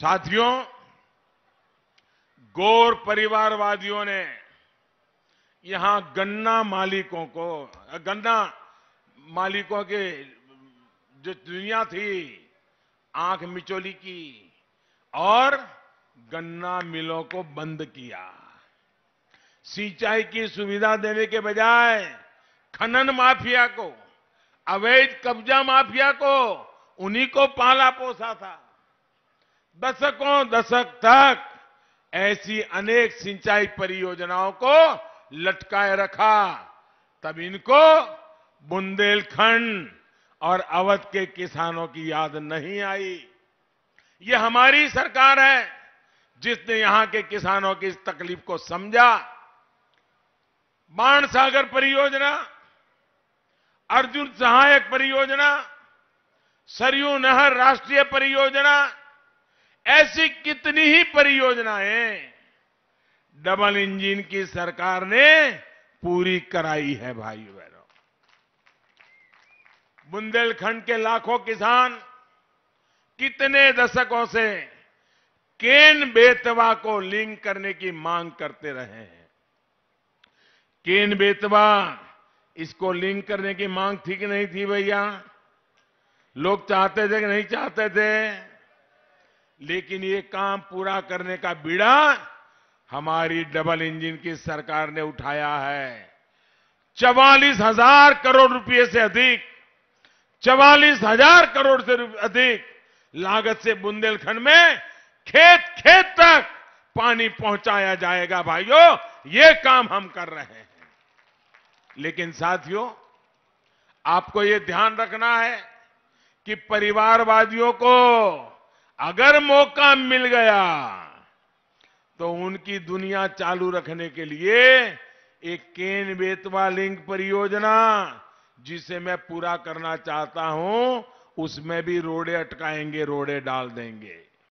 साथियों गौर परिवारवादियों ने यहां गन्ना मालिकों को गन्ना मालिकों के जो दुनिया थी आंख मिचोली की और गन्ना मिलों को बंद किया सिंचाई की सुविधा देने के बजाय खनन माफिया को अवैध कब्जा माफिया को उन्हीं को पाला पोसा था दशकों दशक तक ऐसी अनेक सिंचाई परियोजनाओं को लटकाए रखा तब इनको बुंदेलखंड और अवध के किसानों की याद नहीं आई ये हमारी सरकार है जिसने यहां के किसानों की इस तकलीफ को समझा बाण सागर परियोजना अर्जुन सहायक परियोजना सरयू नहर राष्ट्रीय परियोजना ऐसी कितनी ही परियोजनाएं डबल इंजन की सरकार ने पूरी कराई है भाई बहनों बुंदेलखंड के लाखों किसान कितने दशकों से केन बेतवा को लिंक करने की मांग करते रहे हैं केन बेतवा इसको लिंक करने की मांग ठीक नहीं थी भैया लोग चाहते थे कि नहीं चाहते थे लेकिन ये काम पूरा करने का बीड़ा हमारी डबल इंजन की सरकार ने उठाया है चवालीस हजार करोड़ रुपए से अधिक चवालीस हजार करोड़ से अधिक लागत से बुंदेलखंड में खेत खेत तक पानी पहुंचाया जाएगा भाइयों ये काम हम कर रहे हैं लेकिन साथियों आपको ये ध्यान रखना है कि परिवारवादियों को अगर मौका मिल गया तो उनकी दुनिया चालू रखने के लिए एक केन बेतवा लिंक परियोजना जिसे मैं पूरा करना चाहता हूं उसमें भी रोड़े अटकाएंगे रोड़े डाल देंगे